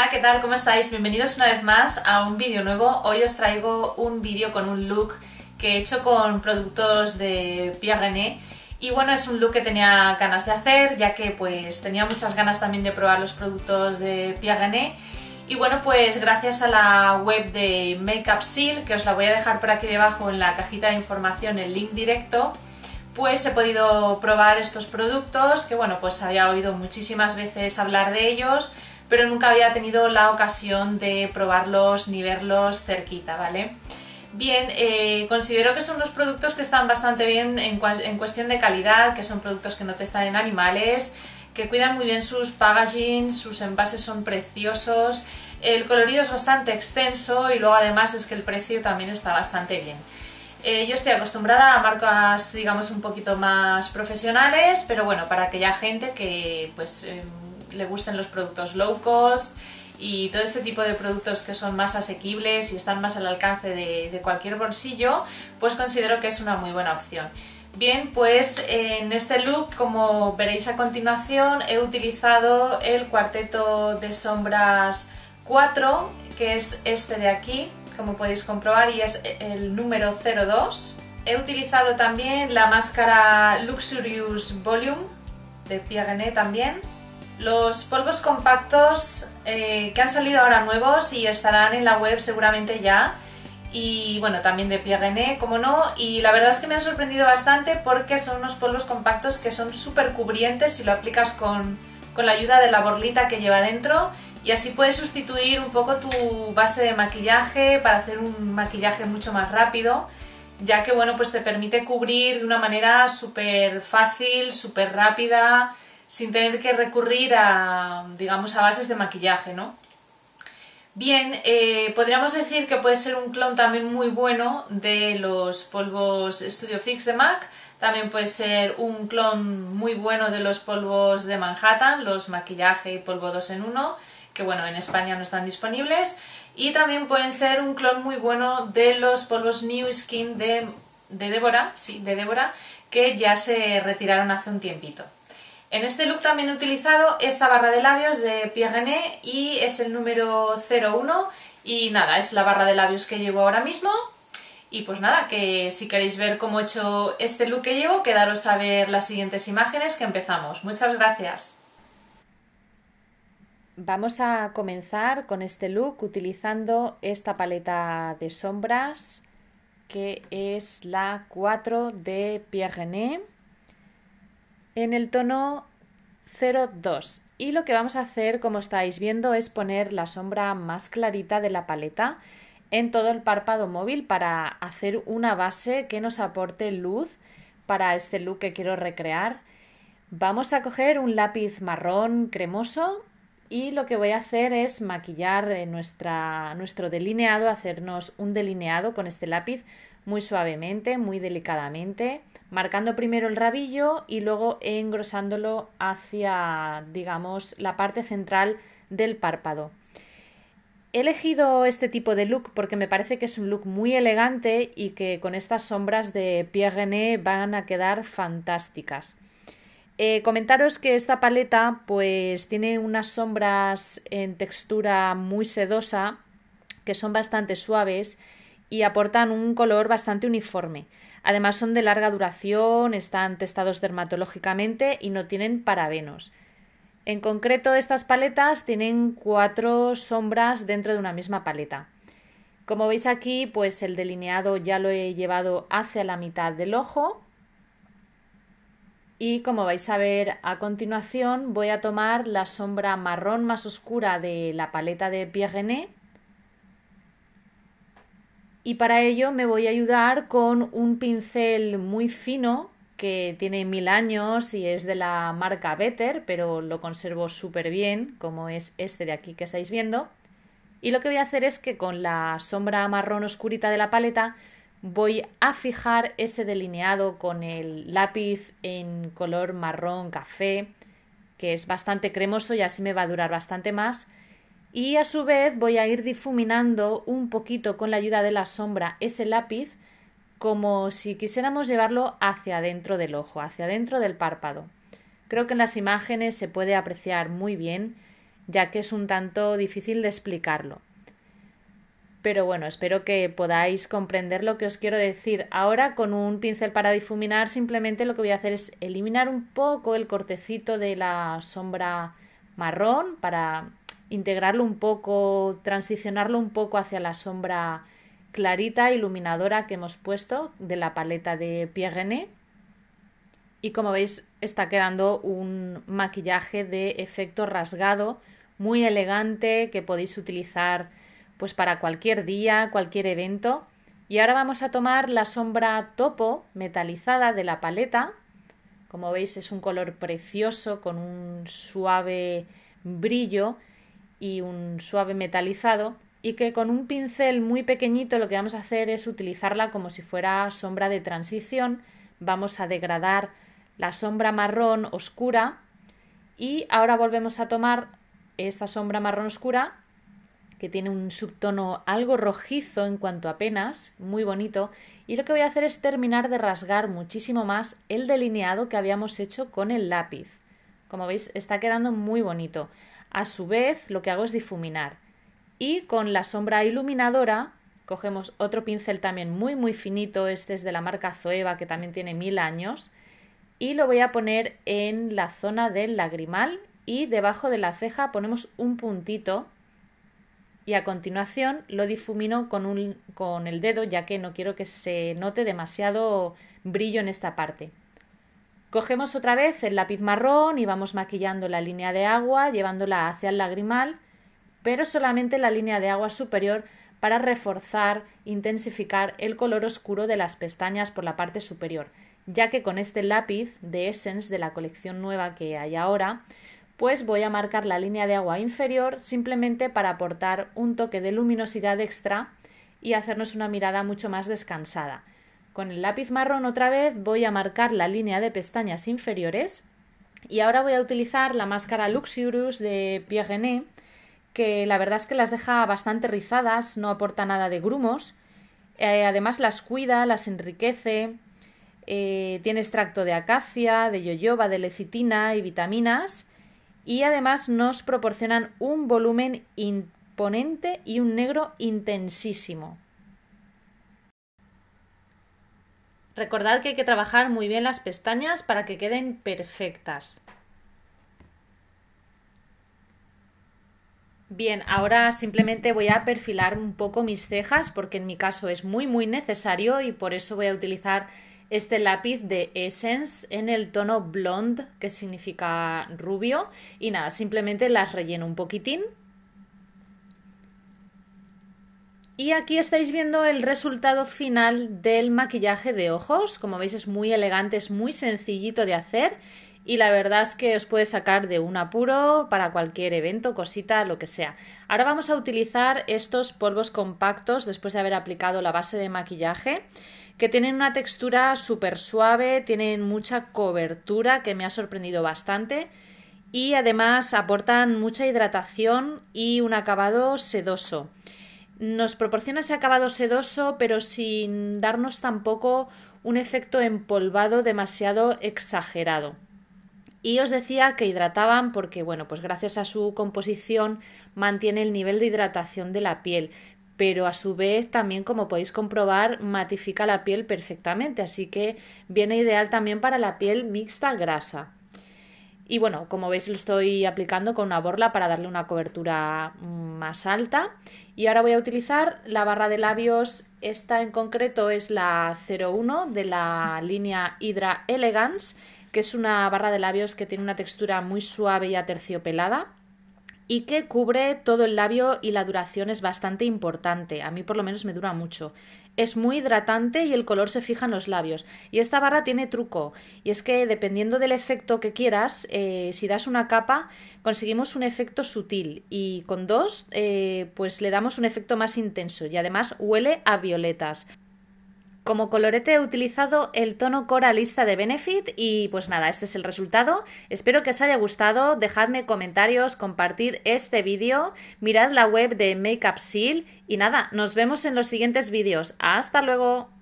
Hola, ¿qué tal? ¿Cómo estáis? Bienvenidos una vez más a un vídeo nuevo. Hoy os traigo un vídeo con un look que he hecho con productos de Pierre René y bueno, es un look que tenía ganas de hacer ya que pues tenía muchas ganas también de probar los productos de Pierre René y bueno, pues gracias a la web de Makeup Seal, que os la voy a dejar por aquí debajo en la cajita de información el link directo, pues he podido probar estos productos que bueno, pues había oído muchísimas veces hablar de ellos pero nunca había tenido la ocasión de probarlos ni verlos cerquita, ¿vale? Bien, eh, considero que son unos productos que están bastante bien en, cuestión de calidad, que son productos que no testan en animales, que cuidan muy bien sus packaging, sus envases son preciosos, el colorido es bastante extenso y luego además es que el precio también está bastante bien. Eh, yo estoy acostumbrada a marcas, digamos, un poquito más profesionales, pero bueno, para aquella gente que pues em, le gusten los productos low cost y todo este tipo de productos que son más asequibles y están más al alcance de, cualquier bolsillo, pues considero que es una muy buena opción. Bien, pues en este look, como veréis a continuación, he utilizado el cuarteto de sombras 4, que es este de aquí, como podéis comprobar, y es el número 02. He utilizado también la máscara Luxurious Volume de René también, los polvos compactos eh, que han salido ahora nuevos y estarán en la web seguramente ya. Y bueno, también de Pierre como no. Y la verdad es que me han sorprendido bastante porque son unos polvos compactos que son súper cubrientes si lo aplicas con la ayuda de la borlita que lleva dentro. Y así puedes sustituir un poco tu base de maquillaje para hacer un maquillaje mucho más rápido ya que bueno, pues te permite cubrir de una manera súper fácil, súper rápida, sin tener que recurrir a, digamos, a bases de maquillaje, ¿no? Bien, eh, podríamos decir que puede ser un clon también muy bueno de los polvos Studio Fix de MAC, también puede ser un clon muy bueno de los polvos de Manhattan, los maquillaje y polvo 2 en 1, que bueno, en España no están disponibles, y también pueden ser un clon muy bueno de los polvos New Skin de, de Débora, sí, de Débora, que ya se retiraron hace un tiempito. En este look también he utilizado esta barra de labios de Pierre René y es el número 01 y nada, es la barra de labios que llevo ahora mismo. Y pues nada, que si queréis ver cómo he hecho este look que llevo, quedaros a ver las siguientes imágenes que empezamos. Muchas gracias. Vamos a comenzar con este look utilizando esta paleta de sombras que es la 4 de Pierre René en el tono 02 y lo que vamos a hacer como estáis viendo es poner la sombra más clarita de la paleta en todo el párpado móvil para hacer una base que nos aporte luz para este look que quiero recrear. Vamos a coger un lápiz marrón cremoso y lo que voy a hacer es maquillar eh, nuestra, nuestro delineado, hacernos un delineado con este lápiz muy suavemente, muy delicadamente, marcando primero el rabillo y luego engrosándolo hacia, digamos, la parte central del párpado. He elegido este tipo de look porque me parece que es un look muy elegante y que con estas sombras de Pierre René van a quedar fantásticas. Eh, comentaros que esta paleta pues tiene unas sombras en textura muy sedosa que son bastante suaves y aportan un color bastante uniforme. Además son de larga duración, están testados dermatológicamente y no tienen parabenos. En concreto estas paletas tienen cuatro sombras dentro de una misma paleta. Como veis aquí pues el delineado ya lo he llevado hacia la mitad del ojo y como vais a ver a continuación voy a tomar la sombra marrón más oscura de la paleta de Pierre René y para ello me voy a ayudar con un pincel muy fino que tiene mil años y es de la marca Better, pero lo conservo súper bien, como es este de aquí que estáis viendo. Y lo que voy a hacer es que con la sombra marrón oscurita de la paleta voy a fijar ese delineado con el lápiz en color marrón café, que es bastante cremoso y así me va a durar bastante más. Y a su vez voy a ir difuminando un poquito con la ayuda de la sombra ese lápiz como si quisiéramos llevarlo hacia adentro del ojo, hacia adentro del párpado. Creo que en las imágenes se puede apreciar muy bien, ya que es un tanto difícil de explicarlo. Pero bueno, espero que podáis comprender lo que os quiero decir. Ahora con un pincel para difuminar simplemente lo que voy a hacer es eliminar un poco el cortecito de la sombra marrón para integrarlo un poco, transicionarlo un poco hacia la sombra clarita iluminadora que hemos puesto de la paleta de Pierre René. Y como veis está quedando un maquillaje de efecto rasgado muy elegante que podéis utilizar pues para cualquier día, cualquier evento. Y ahora vamos a tomar la sombra topo metalizada de la paleta. Como veis es un color precioso con un suave brillo y un suave metalizado y que con un pincel muy pequeñito lo que vamos a hacer es utilizarla como si fuera sombra de transición. Vamos a degradar la sombra marrón oscura y ahora volvemos a tomar esta sombra marrón oscura que tiene un subtono algo rojizo en cuanto apenas, muy bonito, y lo que voy a hacer es terminar de rasgar muchísimo más el delineado que habíamos hecho con el lápiz. Como veis, está quedando muy bonito. A su vez, lo que hago es difuminar. Y con la sombra iluminadora, cogemos otro pincel también muy muy finito, este es de la marca Zoeva, que también tiene mil años, y lo voy a poner en la zona del lagrimal y debajo de la ceja ponemos un puntito y a continuación lo difumino con, un, con el dedo ya que no quiero que se note demasiado brillo en esta parte. Cogemos otra vez el lápiz marrón y vamos maquillando la línea de agua llevándola hacia el lagrimal, pero solamente la línea de agua superior para reforzar, intensificar el color oscuro de las pestañas por la parte superior, ya que con este lápiz de Essence de la colección nueva que hay ahora pues voy a marcar la línea de agua inferior simplemente para aportar un toque de luminosidad extra y hacernos una mirada mucho más descansada. Con el lápiz marrón otra vez voy a marcar la línea de pestañas inferiores y ahora voy a utilizar la máscara Luxurious de Pierre René, que la verdad es que las deja bastante rizadas, no aporta nada de grumos, eh, además las cuida, las enriquece, eh, tiene extracto de acacia, de yoyoba, de lecitina y vitaminas, y además nos proporcionan un volumen imponente y un negro intensísimo. Recordad que hay que trabajar muy bien las pestañas para que queden perfectas. Bien, ahora simplemente voy a perfilar un poco mis cejas porque en mi caso es muy muy necesario y por eso voy a utilizar este lápiz de Essence en el tono blonde, que significa rubio. Y nada, simplemente las relleno un poquitín. Y aquí estáis viendo el resultado final del maquillaje de ojos. Como veis es muy elegante, es muy sencillito de hacer y la verdad es que os puede sacar de un apuro para cualquier evento, cosita, lo que sea. Ahora vamos a utilizar estos polvos compactos después de haber aplicado la base de maquillaje que tienen una textura súper suave, tienen mucha cobertura que me ha sorprendido bastante y además aportan mucha hidratación y un acabado sedoso. Nos proporciona ese acabado sedoso pero sin darnos tampoco un efecto empolvado demasiado exagerado. Y os decía que hidrataban porque, bueno, pues gracias a su composición mantiene el nivel de hidratación de la piel, pero a su vez también, como podéis comprobar, matifica la piel perfectamente, así que viene ideal también para la piel mixta grasa. Y bueno, como veis lo estoy aplicando con una borla para darle una cobertura más alta. Y ahora voy a utilizar la barra de labios, esta en concreto es la 01 de la línea Hydra Elegance que es una barra de labios que tiene una textura muy suave y aterciopelada y que cubre todo el labio y la duración es bastante importante. A mí por lo menos me dura mucho. Es muy hidratante y el color se fija en los labios. Y esta barra tiene truco. Y es que dependiendo del efecto que quieras, eh, si das una capa, conseguimos un efecto sutil. Y con dos, eh, pues le damos un efecto más intenso. Y además huele a violetas. Como colorete he utilizado el tono coralista de Benefit y pues nada, este es el resultado. Espero que os haya gustado, dejadme comentarios, compartid este vídeo, mirad la web de Makeup Seal y nada, nos vemos en los siguientes vídeos. ¡Hasta luego!